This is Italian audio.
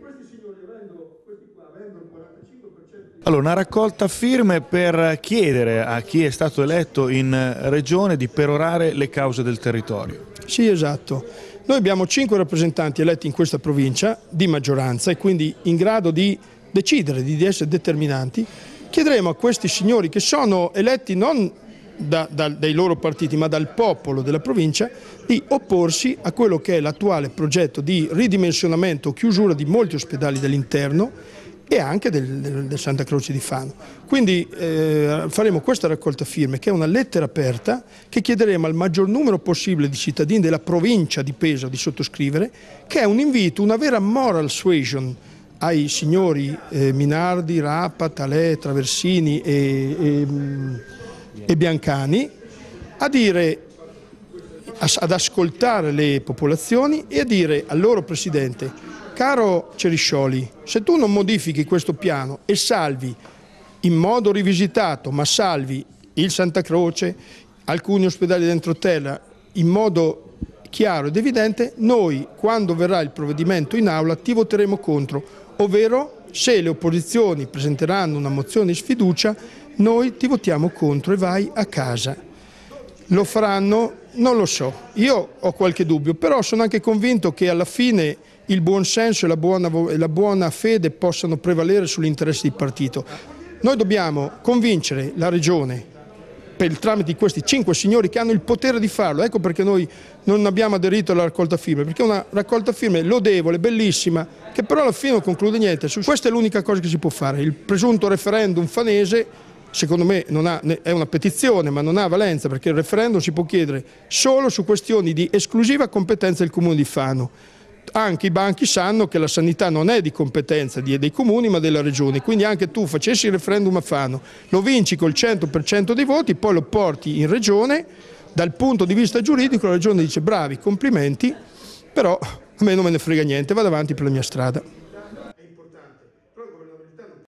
Questi signori, avendo, questi qua, avendo di... Allora, una raccolta firme per chiedere a chi è stato eletto in regione di perorare le cause del territorio. Sì, esatto. Noi abbiamo cinque rappresentanti eletti in questa provincia di maggioranza e quindi in grado di decidere, di essere determinanti. Chiederemo a questi signori che sono eletti non da, da, dai loro partiti ma dal popolo della provincia di opporsi a quello che è l'attuale progetto di ridimensionamento o chiusura di molti ospedali dell'interno e anche del, del, del, Santa Croce di Fano. Quindi eh, faremo questa raccolta firme che è una lettera aperta che chiederemo al maggior numero possibile di cittadini della provincia di Pesa di sottoscrivere che è un invito, una vera moral suasion ai signori eh, Minardi, Rapa, Talè, Traversini e, e mm, e Biancani a dire, ad ascoltare le popolazioni e a dire al loro Presidente caro Ceriscioli, se tu non modifichi questo piano e salvi in modo rivisitato, ma salvi il Santa Croce, alcuni ospedali dentro terra, in modo chiaro ed evidente, noi quando verrà il provvedimento in aula ti voteremo contro, ovvero se le opposizioni presenteranno una mozione di sfiducia noi ti votiamo contro e vai a casa. Lo faranno? Non lo so, io ho qualche dubbio, però sono anche convinto che alla fine il buon senso e la buona, la buona fede possano prevalere sull'interesse di partito. Noi dobbiamo convincere la Regione, per il tramite di questi cinque signori che hanno il potere di farlo. Ecco perché noi non abbiamo aderito alla raccolta firme, perché è una raccolta firme lodevole, bellissima, che però alla fine non conclude niente. Questa è l'unica cosa che si può fare, il presunto referendum fanese secondo me ha, è una petizione ma non ha valenza perché il referendum si può chiedere solo su questioni di esclusiva competenza del Comune di Fano. Anche i banchi sanno che la sanità non è di competenza dei comuni ma della regione, quindi anche tu facessi il referendum a Fano, lo vinci col 100% dei voti, poi lo porti in regione, dal punto di vista giuridico la regione dice bravi, complimenti, però a me non me ne frega niente, vado avanti per la mia strada.